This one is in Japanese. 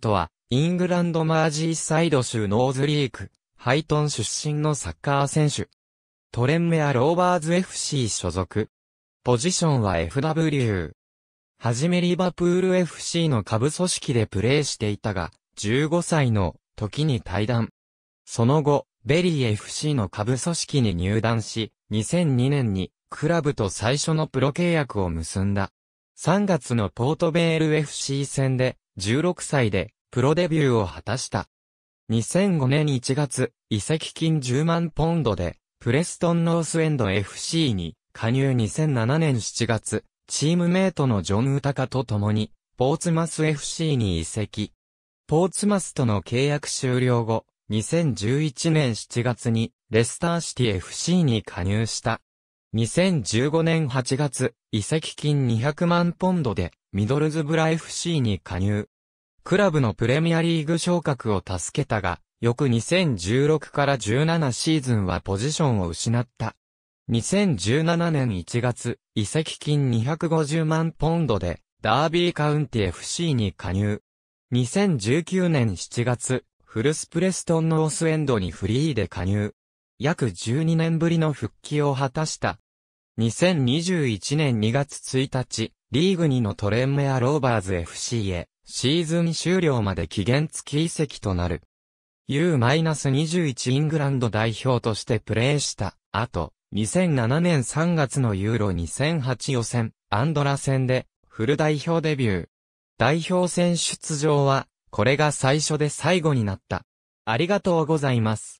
トは、イングランドマージーサイド州ノーズリーク、ハイトン出身のサッカー選手。トレンメア・ローバーズ FC 所属。ポジションは FW。はじめリバプール FC の下部組織でプレーしていたが、15歳の時に退団。その後、ベリー FC の下部組織に入団し、2002年にクラブと最初のプロ契約を結んだ。3月のポートベール FC 戦で16歳でプロデビューを果たした。2005年1月、移籍金10万ポンドで、プレストンノースエンド FC に加入2007年7月、チームメイトのジョン・ウタカと共に、ポーツマス FC に移籍。ポーツマスとの契約終了後、2011年7月に、レスターシティ FC に加入した。2015年8月、移籍金200万ポンドで、ミドルズブラ FC に加入。クラブのプレミアリーグ昇格を助けたが、翌2016から17シーズンはポジションを失った。2017年1月、移籍金250万ポンドで、ダービーカウンティ FC に加入。2019年7月、フルスプレストンノースエンドにフリーで加入。約12年ぶりの復帰を果たした2021年2月1日、リーグ2のトレンメアローバーズ FC へ、シーズン終了まで期限付き移籍となる。U-21 イングランド代表としてプレーした後、2007年3月のユーロ2008予選、アンドラ戦で、フル代表デビュー。代表選出場は、これが最初で最後になった。ありがとうございます。